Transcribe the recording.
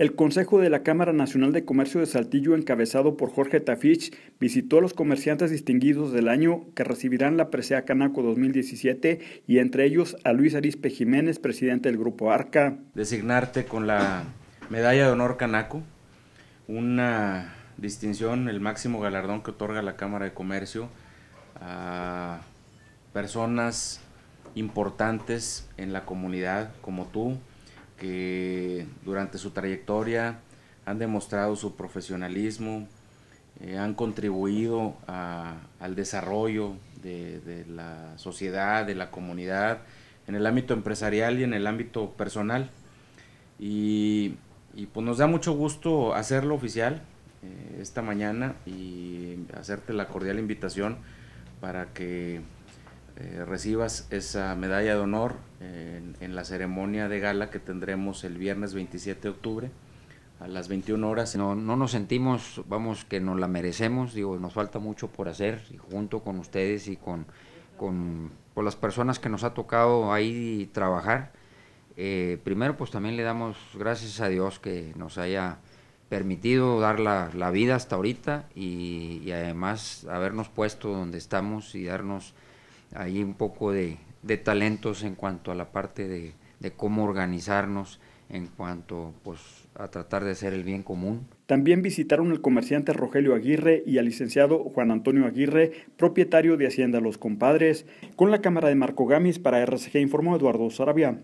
El Consejo de la Cámara Nacional de Comercio de Saltillo, encabezado por Jorge Tafich, visitó a los comerciantes distinguidos del año que recibirán la presea Canaco 2017 y entre ellos a Luis Arispe Jiménez, presidente del Grupo Arca. Designarte con la Medalla de Honor Canaco, una distinción, el máximo galardón que otorga la Cámara de Comercio a personas importantes en la comunidad como tú, que durante su trayectoria han demostrado su profesionalismo, eh, han contribuido al desarrollo de, la sociedad, de la comunidad, en el ámbito empresarial y en el ámbito personal. Y, pues nos da mucho gusto hacerlo oficial eh, esta mañana y hacerte la cordial invitación para que eh, recibas esa medalla de honor en, la ceremonia de gala que tendremos el viernes 27 de octubre a las 21 horas. No, no nos sentimos, vamos, que nos la merecemos, digo, nos falta mucho por hacer y junto con ustedes y con, con, con, las personas que nos ha tocado ahí trabajar. Eh, primero, pues también le damos gracias a Dios que nos haya permitido dar la, vida hasta ahorita y, además habernos puesto donde estamos y darnos hay un poco de, talentos en cuanto a la parte de, cómo organizarnos, en cuanto pues, a tratar de hacer el bien común. También visitaron al comerciante Rogelio Aguirre y al licenciado Juan Antonio Aguirre, propietario de Hacienda Los Compadres. Con la cámara de Marco Gamis para RCG informó Eduardo Sarabia.